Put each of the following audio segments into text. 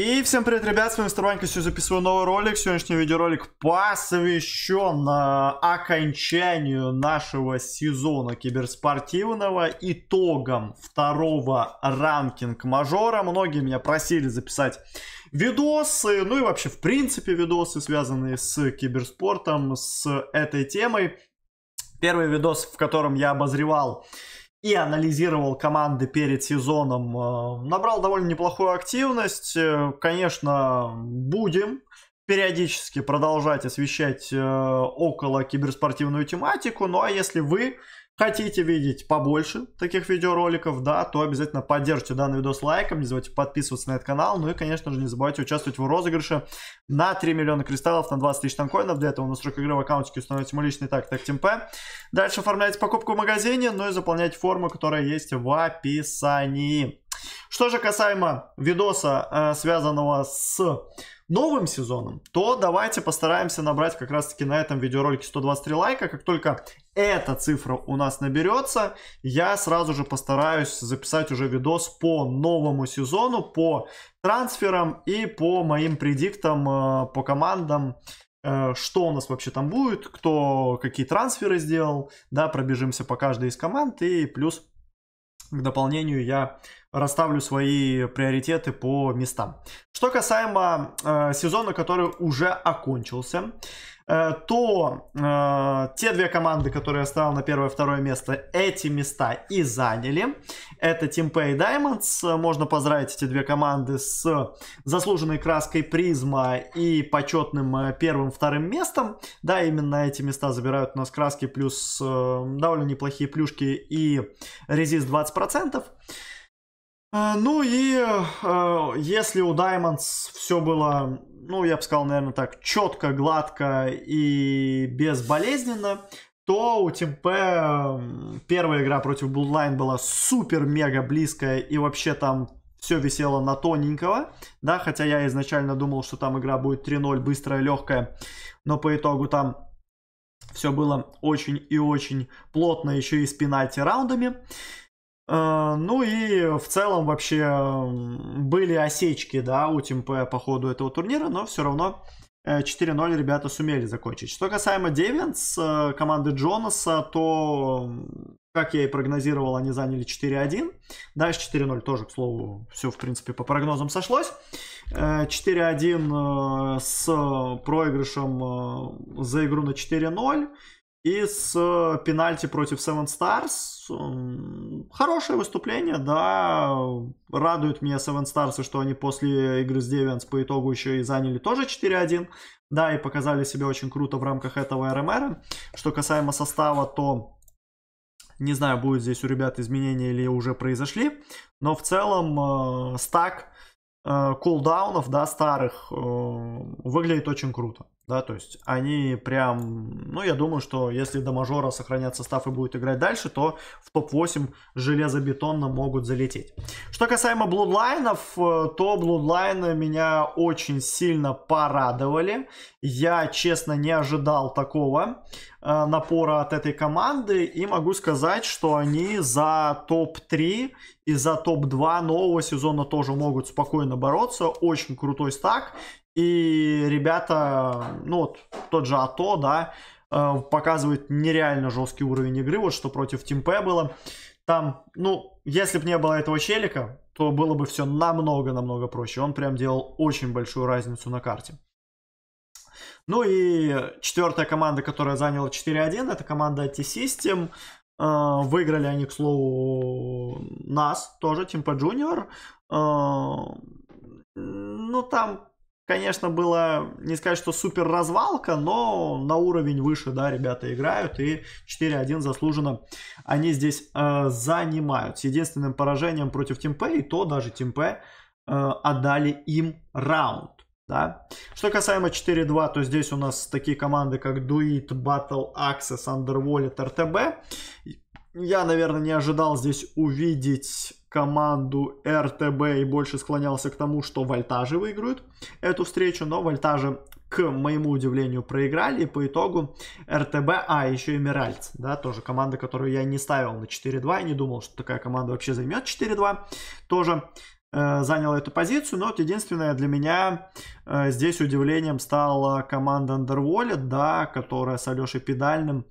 И всем привет, ребят, с вами Мистер сегодня записываю новый ролик. Сегодняшний видеоролик посвящен а, окончанию нашего сезона киберспортивного, итогам второго ранкинг-мажора. Многие меня просили записать видосы, ну и вообще, в принципе, видосы, связанные с киберспортом, с этой темой. Первый видос, в котором я обозревал и анализировал команды перед сезоном, э, набрал довольно неплохую активность. Э, конечно, будем периодически продолжать освещать э, около киберспортивную тематику. Ну а если вы Хотите видеть побольше таких видеороликов, да, то обязательно поддержите данный видос лайком, не забывайте подписываться на этот канал, ну и, конечно же, не забывайте участвовать в розыгрыше на 3 миллиона кристаллов, на 20 тысяч танкоинов, для этого в настройках игры в аккаунтике установите мой личный так, так ТМП. Дальше оформляйте покупку в магазине, ну и заполняйте форму, которая есть в описании. Что же касаемо видоса, э, связанного с новым сезоном, то давайте постараемся набрать как раз-таки на этом видеоролике 123 лайка. Как только эта цифра у нас наберется, я сразу же постараюсь записать уже видос по новому сезону, по трансферам и по моим предиктам, э, по командам, э, что у нас вообще там будет, кто какие трансферы сделал, да, пробежимся по каждой из команд и плюс к дополнению я расставлю свои приоритеты по местам. Что касаемо э, сезона, который уже окончился, Э, то э, те две команды, которые я ставил на первое-второе место, эти места и заняли. Это Team Pay Diamonds. Можно поздравить эти две команды с заслуженной краской призма и почетным э, первым-вторым местом. Да, именно эти места забирают у нас краски плюс э, довольно неплохие плюшки и резист 20%. А, ну и а, если у Diamonds все было, ну я бы сказал, наверное, так четко, гладко и безболезненно, то у Тимпе первая игра против Bloodline была супер-мега близкая и вообще там все висело на тоненького, да, хотя я изначально думал, что там игра будет 3-0, быстрая, легкая, но по итогу там все было очень и очень плотно, еще и с пенальти раундами. Э, ну и в целом вообще были осечки, да, у ТМП по ходу этого турнира, но все равно 4-0 э, ребята сумели закончить. Что касаемо Девинс, э, команды Джонаса, то, как я и прогнозировал, они заняли 4-1. Дальше 4-0 тоже, к слову, все, в принципе, по прогнозам сошлось. 4-1 с проигрышем за игру на 4-0. И с э, пенальти против Seven Stars. Хорошее выступление, да. Радует меня Seven Stars, что они после игры с Девианс по итогу еще и заняли тоже 4-1. Да, и показали себя очень круто в рамках этого РМР. Что касаемо состава, то не знаю, будет здесь у ребят изменения или уже произошли. Но в целом э, стак э, кулдаунов, да, старых э, выглядит очень круто. Да, то есть они прям, ну я думаю, что если до мажора сохранят состав и будет играть дальше, то в топ-8 железобетонно могут залететь. Что касаемо блудлайнов, э, то блудлайны меня очень сильно порадовали. Я, честно, не ожидал такого э, напора от этой команды и могу сказать, что они за топ-3 и за топ-2 нового сезона тоже могут спокойно бороться. Очень крутой стак. И ребята, ну вот тот же АТО, да, э, показывает нереально жесткий уровень игры, вот что против Тимпе было. Там, ну, если бы не было этого челика, то было бы все намного-намного проще. Он прям делал очень большую разницу на карте. Ну и четвертая команда, которая заняла 4-1, это команда T-System. Э, выиграли они, к слову, нас тоже, Тимпа Junior. Э, ну, там конечно, было не сказать, что супер развалка, но на уровень выше, да, ребята играют, и 4-1 заслуженно они здесь э, занимают. С единственным поражением против Тимпе, и то даже Тимпе э, отдали им раунд. Да. Что касаемо 4-2, то здесь у нас такие команды, как Duit, Battle Access, Underwallet, RTB. Я, наверное, не ожидал здесь увидеть команду РТБ и больше склонялся к тому, что вольтажи выиграют эту встречу, но вольтажи, к моему удивлению, проиграли, и по итогу РТБ, а еще и Миральц, да, тоже команда, которую я не ставил на 4-2, и не думал, что такая команда вообще займет 4-2, тоже э, заняла эту позицию, но вот единственное для меня э, здесь удивлением стала команда Underwallet, да, которая с Алешей Педальным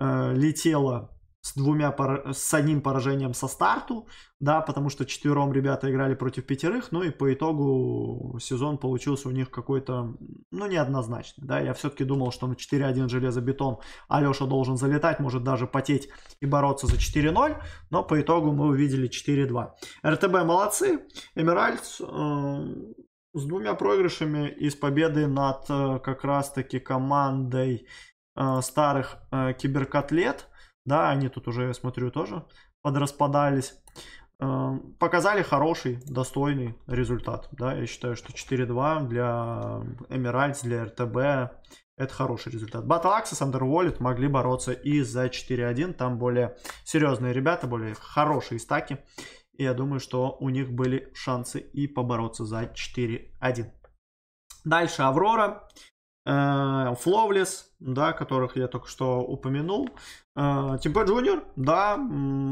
э, летела с двумя с одним поражением со старту, да, потому что четвером ребята играли против пятерых, ну и по итогу сезон получился у них какой-то, ну, неоднозначный, да, я все-таки думал, что на 4-1 железобетон Алеша должен залетать, может даже потеть и бороться за 4-0, но по итогу мы увидели 4-2. РТБ молодцы, Эмиральдс э, с двумя проигрышами из победы над э, как раз-таки командой э старых э, киберкотлет – да, они тут уже, я смотрю, тоже подраспадались. Эм, показали хороший, достойный результат. Да, я считаю, что 4-2 для Эмиральдс, для РТБ это хороший результат. Battle Axis, Underwallet могли бороться и за 4-1. Там более серьезные ребята, более хорошие стаки. И я думаю, что у них были шансы и побороться за 4-1. Дальше Аврора. Фловлес, э, да, которых я только что упомянул. Тимпе э, Джуниор, да,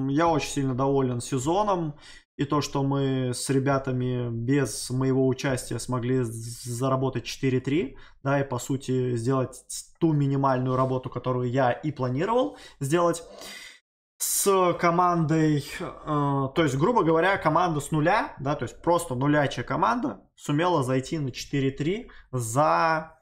я очень сильно доволен сезоном. И то, что мы с ребятами без моего участия смогли заработать 4-3, да, и по сути сделать ту минимальную работу, которую я и планировал сделать с командой, э, то есть, грубо говоря, команда с нуля, да, то есть просто нулячая команда сумела зайти на 4-3 за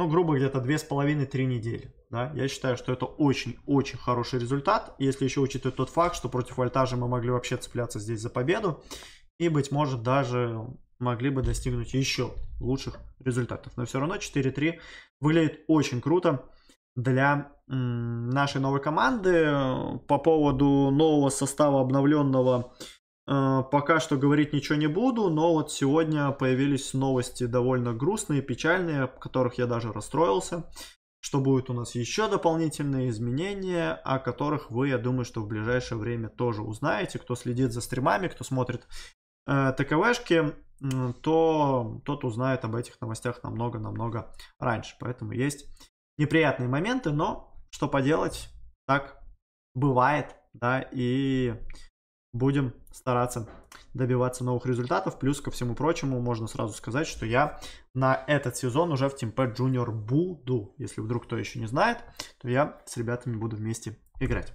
ну, грубо где-то 2,5-3 недели. Да? Я считаю, что это очень-очень хороший результат, если еще учитывать тот факт, что против вольтажа мы могли вообще цепляться здесь за победу, и, быть может, даже могли бы достигнуть еще лучших результатов. Но все равно 4-3 выглядит очень круто для нашей новой команды. По поводу нового состава обновленного Э, пока что говорить ничего не буду, но вот сегодня появились новости довольно грустные, печальные, о которых я даже расстроился. Что будет у нас еще дополнительные изменения, о которых вы, я думаю, что в ближайшее время тоже узнаете. Кто следит за стримами, кто смотрит э, ТКВшки, то тот узнает об этих новостях намного-намного раньше. Поэтому есть неприятные моменты, но что поделать, так бывает, да, и будем стараться добиваться новых результатов. Плюс ко всему прочему, можно сразу сказать, что я на этот сезон уже в Teampad Junior буду. Если вдруг кто еще не знает, то я с ребятами буду вместе играть.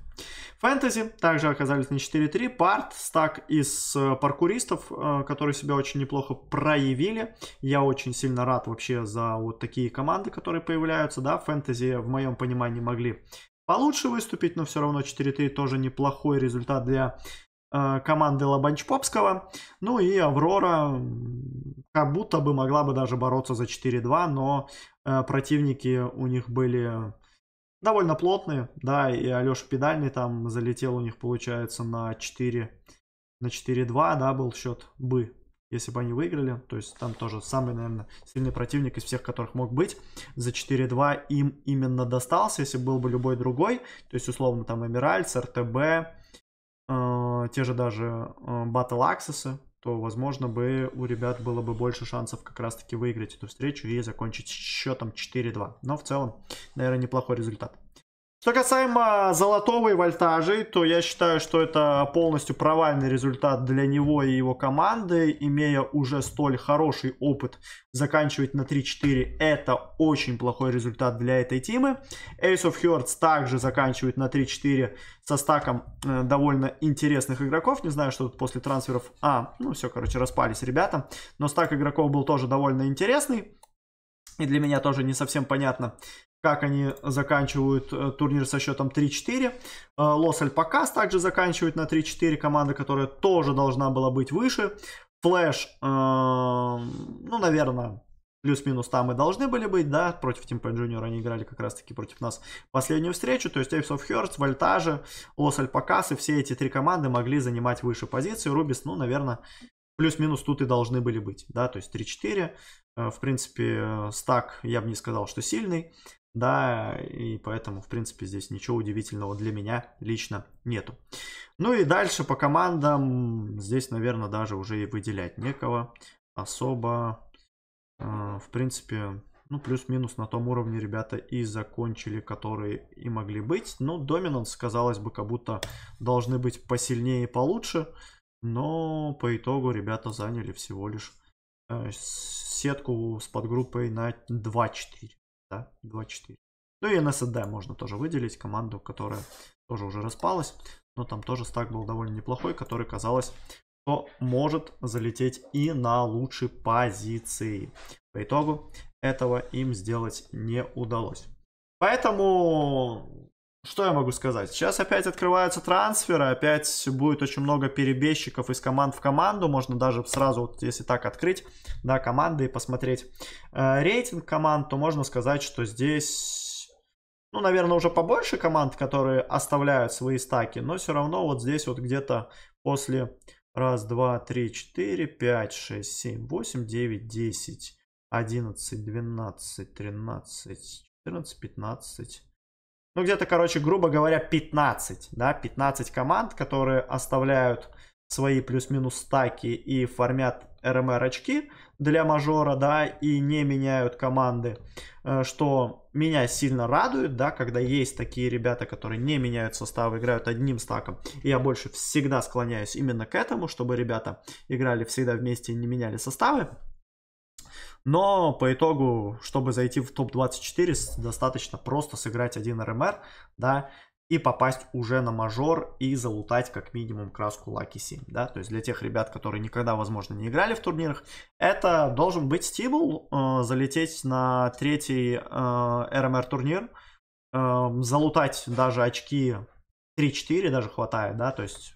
Фэнтези также оказались на 4-3. Парт, стак из э, паркуристов, э, которые себя очень неплохо проявили. Я очень сильно рад вообще за вот такие команды, которые появляются. Да, фэнтези в моем понимании могли получше выступить, но все равно 4-3 тоже неплохой результат для Э, команды Лобанчпопского. Ну и Аврора как будто бы могла бы даже бороться за 4-2, но э, противники у них были довольно плотные, да, и Алеша Педальный там залетел у них, получается, на 4, на 4-2, да, был счет бы, если бы они выиграли, то есть там тоже самый, наверное, сильный противник из всех, которых мог быть, за 4-2 им именно достался, если был бы любой другой, то есть, условно, там Эмиральц, РТБ, э, те же даже э, Battle Access, то, возможно, бы у ребят было бы больше шансов как раз-таки выиграть эту встречу и закончить счетом 4-2. Но в целом, наверное, неплохой результат. Что касаемо золотого и вольтажей, то я считаю, что это полностью провальный результат для него и его команды. Имея уже столь хороший опыт, заканчивать на 3-4 это очень плохой результат для этой тимы. Ace of Hearts также заканчивает на 3-4 со стаком э, довольно интересных игроков. Не знаю, что тут после трансферов... А, ну все, короче, распались ребята. Но стак игроков был тоже довольно интересный. И для меня тоже не совсем понятно, как они заканчивают э, турнир со счетом 3-4. Э, Лос Альпакас также заканчивает на 3-4, команда, которая тоже должна была быть выше. Флэш, э, ну, наверное, плюс-минус там и должны были быть, да, против Team Pan Junior они играли как раз-таки против нас последнюю встречу, то есть Apes of Hearts, Вольтажи, Лос Альпакас и все эти три команды могли занимать выше позиции Рубис, ну, наверное, плюс-минус тут и должны были быть, да, то есть 3-4, в принципе, стак, я бы не сказал, что сильный, да, и поэтому, в принципе, здесь ничего удивительного для меня лично нету. Ну и дальше по командам, здесь, наверное, даже уже и выделять некого особо. А, в принципе, ну, плюс-минус на том уровне ребята и закончили, которые и могли быть. Ну, Доминанс, казалось бы, как будто должны быть посильнее и получше. Но по итогу ребята заняли всего лишь э, сетку с подгруппой на 2-4 да, 2-4. Ну и NSD можно тоже выделить, команду, которая тоже уже распалась. Но там тоже стак был довольно неплохой, который, казалось, что может залететь и на лучшие позиции. По итогу этого им сделать не удалось. Поэтому что я могу сказать? Сейчас опять открываются трансферы, опять будет очень много перебежчиков из команд в команду. Можно даже сразу, вот если так открыть, да, команды и посмотреть э, рейтинг команд, то можно сказать, что здесь, ну, наверное, уже побольше команд, которые оставляют свои стаки, но все равно вот здесь вот где-то после 1, 2, 3, 4, 5, 6, 7, 8, 9, 10, 11, 12, 13, 14, 15, ну, где-то, короче, грубо говоря, 15, да, 15 команд, которые оставляют свои плюс-минус стаки и формят РМР очки для мажора, да, и не меняют команды, э, что меня сильно радует, да, когда есть такие ребята, которые не меняют составы, играют одним стаком. И я больше всегда склоняюсь именно к этому, чтобы ребята играли всегда вместе и не меняли составы. Но по итогу, чтобы зайти в топ-24, достаточно просто сыграть один РМР, да, и попасть уже на мажор и залутать как минимум краску Лаки 7, да, то есть для тех ребят, которые никогда, возможно, не играли в турнирах, это должен быть стимул э, залететь на третий э, РМР турнир, э, залутать даже очки 3-4 даже хватает, да, то есть,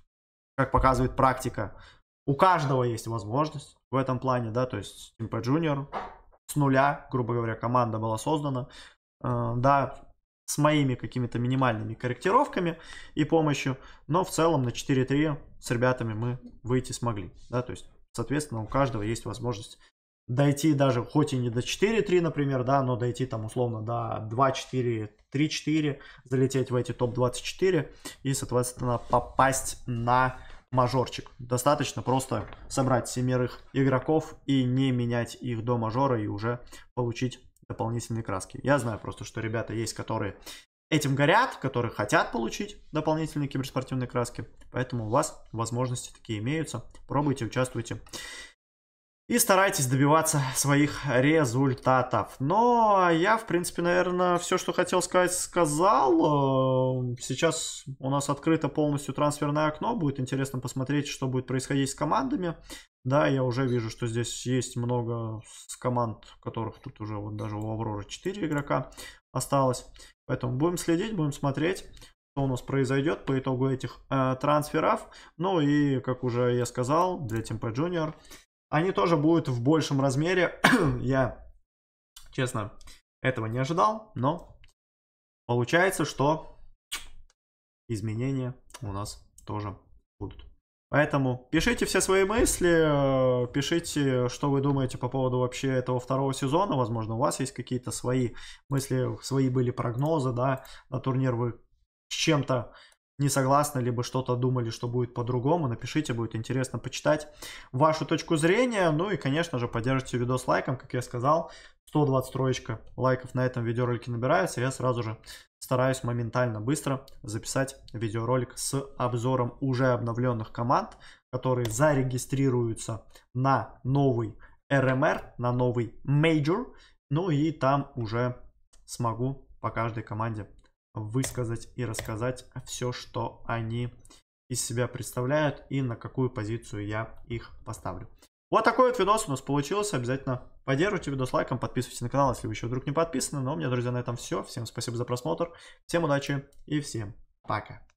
как показывает практика, у каждого есть возможность, в этом плане, да, то есть Тимпа Junior с нуля, грубо говоря, команда была создана, э, да, с моими какими-то минимальными корректировками и помощью, но в целом на 4-3 с ребятами мы выйти смогли, да, то есть, соответственно, у каждого есть возможность дойти даже, хоть и не до 4-3, например, да, но дойти там условно до 2-4, 3-4, залететь в эти топ-24 и, соответственно, попасть на мажорчик. Достаточно просто собрать семерых игроков и не менять их до мажора и уже получить дополнительные краски. Я знаю просто, что ребята есть, которые этим горят, которые хотят получить дополнительные киберспортивные краски. Поэтому у вас возможности такие имеются. Пробуйте, участвуйте и старайтесь добиваться своих результатов. Но я, в принципе, наверное, все, что хотел сказать, сказал. Э, сейчас у нас открыто полностью трансферное окно. Будет интересно посмотреть, что будет происходить с командами. Да, я уже вижу, что здесь есть много команд, которых тут уже вот даже у Авроры 4 игрока осталось. Поэтому будем следить, будем смотреть что у нас произойдет по итогу этих э, трансферов. Ну и, как уже я сказал, для Темпа Junior они тоже будут в большем размере. Я, честно, этого не ожидал, но получается, что изменения у нас тоже будут. Поэтому пишите все свои мысли, э, пишите, что вы думаете по поводу вообще этого второго сезона. Возможно, у вас есть какие-то свои мысли, свои были прогнозы, да, на турнир вы с чем-то не согласны, либо что-то думали, что будет по-другому, напишите, будет интересно почитать вашу точку зрения. Ну и, конечно же, поддержите видос лайком, как я сказал. 120 троечка лайков на этом видеоролике набирается, я сразу же стараюсь моментально быстро записать видеоролик с обзором уже обновленных команд, которые зарегистрируются на новый РМР, на новый Major, ну и там уже смогу по каждой команде высказать и рассказать все, что они из себя представляют и на какую позицию я их поставлю. Вот такой вот видос у нас получился. Обязательно поддерживайте видос лайком, подписывайтесь на канал, если вы еще вдруг не подписаны. Но ну, у меня, друзья, на этом все. Всем спасибо за просмотр, всем удачи и всем пока.